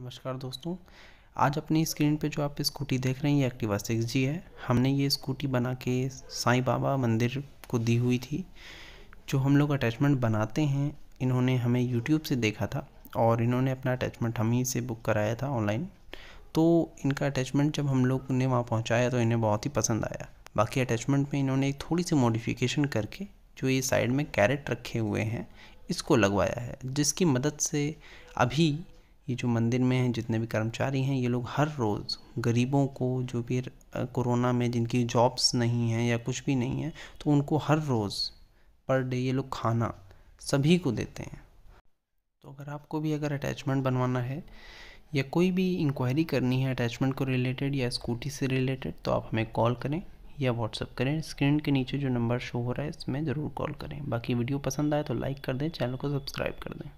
नमस्कार दोस्तों आज अपनी स्क्रीन पे जो आप स्कूटी देख रहे हैं ये एक्टिवा सिक्स जी है हमने ये स्कूटी बना के साई बाबा मंदिर को दी हुई थी जो हम लोग अटैचमेंट बनाते हैं इन्होंने हमें यूट्यूब से देखा था और इन्होंने अपना अटैचमेंट हम ही से बुक कराया था ऑनलाइन तो इनका अटैचमेंट जब हम लोग ने वहाँ पहुँचाया तो इन्हें बहुत ही पसंद आया बाकी अटैचमेंट में इन्होंने एक थोड़ी सी मॉडिफिकेशन करके जो ये साइड में कैरेट रखे हुए हैं इसको लगवाया है जिसकी मदद से अभी ये जो मंदिर में हैं जितने भी कर्मचारी हैं ये लोग हर रोज़ गरीबों को जो भी कोरोना में जिनकी जॉब्स नहीं हैं या कुछ भी नहीं है तो उनको हर रोज़ पर डे ये लोग खाना सभी को देते हैं तो अगर आपको भी अगर अटैचमेंट बनवाना है या कोई भी इंक्वायरी करनी है अटैचमेंट को रिलेटेड या स्कूटी से रिलेटेड तो आप हमें कॉल करें या व्हाट्सअप करें स्क्रीन के नीचे जो नंबर शो हो रहा है इसमें ज़रूर कॉल करें बाकी वीडियो पसंद आए तो लाइक कर दें चैनल को सब्सक्राइब कर दें